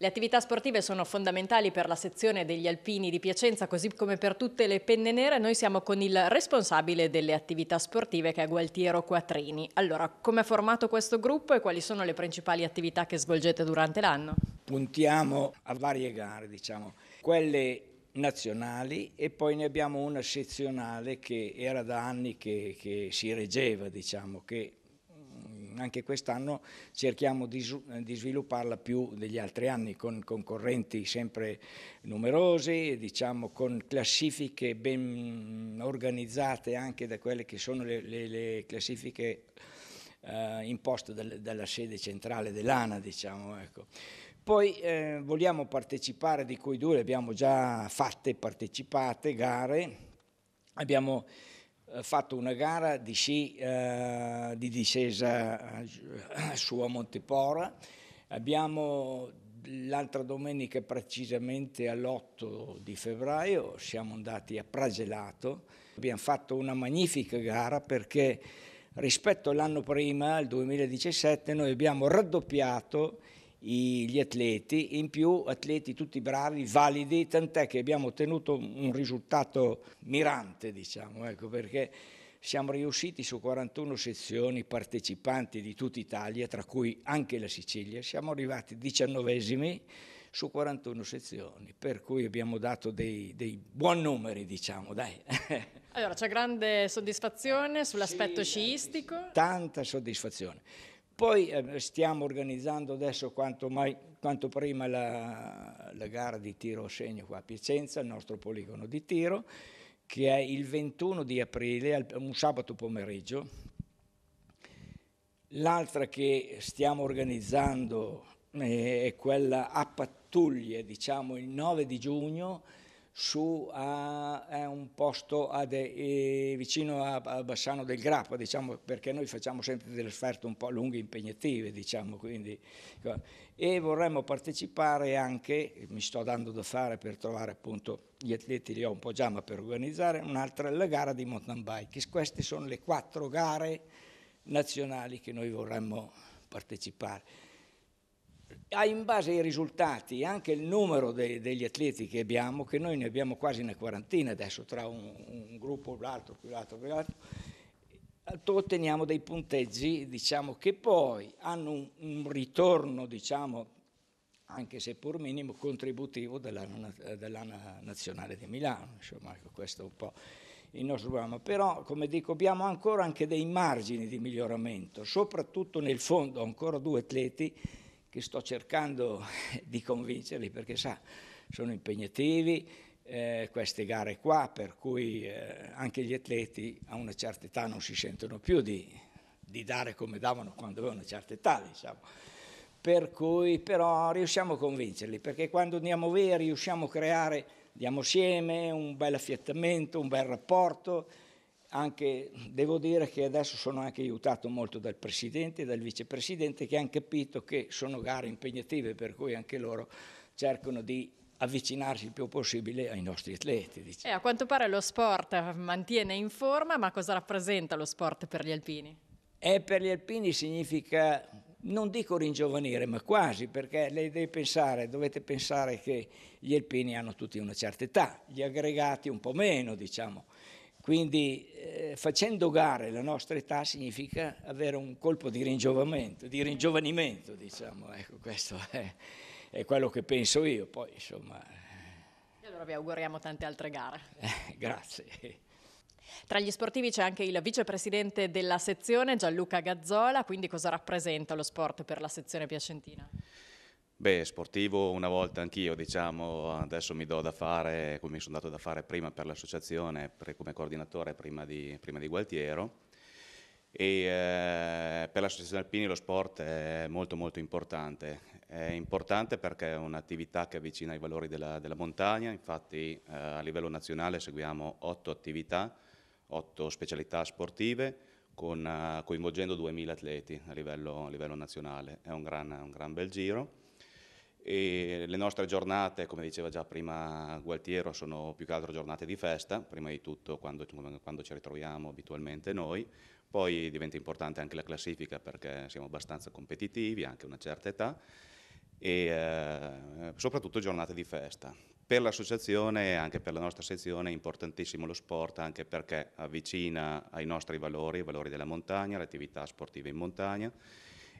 Le attività sportive sono fondamentali per la sezione degli alpini di Piacenza, così come per tutte le penne nere. Noi siamo con il responsabile delle attività sportive che è Gualtiero Quattrini. Allora, come è formato questo gruppo e quali sono le principali attività che svolgete durante l'anno? Puntiamo a varie gare, diciamo, quelle nazionali e poi ne abbiamo una sezionale che era da anni che, che si reggeva, diciamo, che anche quest'anno cerchiamo di, eh, di, svilupparla più degli altri anni con concorrenti sempre numerosi, diciamo, con classifiche ben organizzate anche da quelle che sono le, le, le classifiche eh, imposte dal, dalla sede centrale dell'ANA. Diciamo, ecco. Poi eh, vogliamo partecipare, di cui due le abbiamo già fatte, partecipate, gare, abbiamo eh, fatto una gara di sci eh, di discesa su a Montepora. Abbiamo l'altra domenica precisamente all'8 di febbraio siamo andati a Pragelato. Abbiamo fatto una magnifica gara perché rispetto all'anno prima, il 2017, noi abbiamo raddoppiato gli atleti, in più atleti tutti bravi, validi, tant'è che abbiamo ottenuto un risultato mirante, diciamo, ecco, perché siamo riusciti su 41 sezioni partecipanti di tutta Italia, tra cui anche la Sicilia, siamo arrivati diciannovesimi su 41 sezioni, per cui abbiamo dato dei, dei buoni numeri, diciamo, dai. Allora, c'è grande soddisfazione sull'aspetto sì, sciistico? Tanta soddisfazione. Poi eh, stiamo organizzando adesso quanto, mai, quanto prima la, la, gara di tiro a segno qua a Piacenza, il nostro poligono di tiro, che è il 21 di aprile, un sabato pomeriggio. L'altra che stiamo organizzando eh, è quella a pattuglie, diciamo il 9 di giugno, su a, a un posto a de, eh, vicino a, a, Bassano del Grappa, diciamo, perché noi facciamo sempre delle offerte un po' lunghe e impegnative, diciamo, quindi, e vorremmo partecipare anche, mi sto dando da fare per trovare appunto gli atleti, li ho un po' già, ma per organizzare un'altra la gara di mountain bike. Queste sono le quattro gare nazionali che noi vorremmo partecipare Ah, in base ai risultati, e anche il numero de, degli atleti che abbiamo, che noi ne abbiamo quasi una quarantina adesso tra un, un gruppo, l'altro, più l'altro, più l'altro, otteniamo dei punteggi diciamo, che poi hanno un, un ritorno, diciamo, anche se pur minimo, contributivo dell'anno, dell'anno nazionale di Milano. Insomma, ecco, questo è un po' il nostro programma. Però, come dico, abbiamo ancora anche dei margini di miglioramento, soprattutto nel fondo, ancora due atleti che sto cercando di convincerli perché sa, sono impegnativi eh, queste gare qua, per cui eh, anche gli atleti a una certa età non si sentono più di, di dare come davano quando avevano una certa età, diciamo. Per cui però riusciamo a convincerli, perché quando andiamo via riusciamo a creare, diamo assieme un bel affiattamento, un bel rapporto, anche, devo dire che adesso sono anche aiutato molto dal Presidente e dal Vicepresidente che hanno capito che sono gare impegnative per cui anche loro cercano di avvicinarsi il più possibile ai nostri atleti. Diciamo. a quanto pare lo sport mantiene in forma, ma cosa rappresenta lo sport per gli alpini? E eh, per gli alpini significa, non dico ringiovanire, ma quasi, perché lei deve pensare, dovete pensare che gli alpini hanno tutti una certa età, gli aggregati un po' meno, diciamo quindi eh, facendo gare la nostra età significa avere un colpo di ringiovamento, di ringiovanimento, diciamo, ecco, questo è, è quello che penso io, poi insomma... Eh. E allora vi auguriamo tante altre gare. Eh, grazie. Tra gli sportivi c'è anche il vicepresidente della sezione Gianluca Gazzola, quindi cosa rappresenta lo sport per la sezione piacentina? Beh, sportivo una volta anch'io, diciamo, adesso mi do da fare, come mi sono dato da fare prima per l'associazione, come coordinatore prima di, prima di Gualtiero. E, eh, per l'associazione alpini lo sport è molto molto importante, è importante perché è un'attività che avvicina i valori della, della montagna, infatti eh, a livello nazionale seguiamo otto attività, otto specialità sportive, con, eh, coinvolgendo 2000 atleti a livello, a livello, nazionale, è un gran, un gran bel giro e le nostre giornate, come diceva già prima Gualtiero, sono più che altro giornate di festa, prima di tutto quando, quando ci ritroviamo abitualmente noi, poi diventa importante anche la classifica perché siamo abbastanza competitivi, anche una certa età, e eh, soprattutto giornate di festa. Per l'associazione e anche per la nostra sezione è importantissimo lo sport anche perché avvicina ai nostri valori, i valori della montagna, le attività sportive in montagna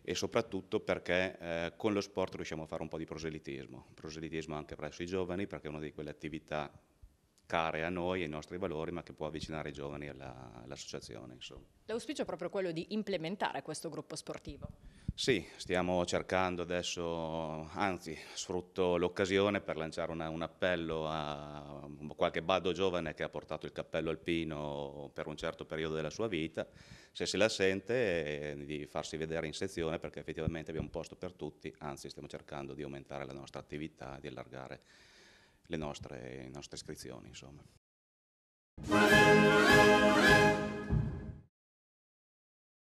e soprattutto perché eh, con lo sport riusciamo a fare un po' di proselitismo, proselitismo anche presso i giovani perché è una di quelle attività care a noi, e ai nostri valori, ma che può avvicinare i giovani all'associazione. Alla, L'auspicio è proprio quello di implementare questo gruppo sportivo. Sì, stiamo cercando adesso, anzi sfrutto l'occasione per lanciare una, un appello a qualche bado giovane che ha portato il cappello alpino per un certo periodo della sua vita, se se la sente eh, di farsi vedere in sezione perché effettivamente abbiamo un posto per tutti, anzi stiamo cercando di aumentare la nostra attività, di allargare le nostre, le nostre iscrizioni. Insomma.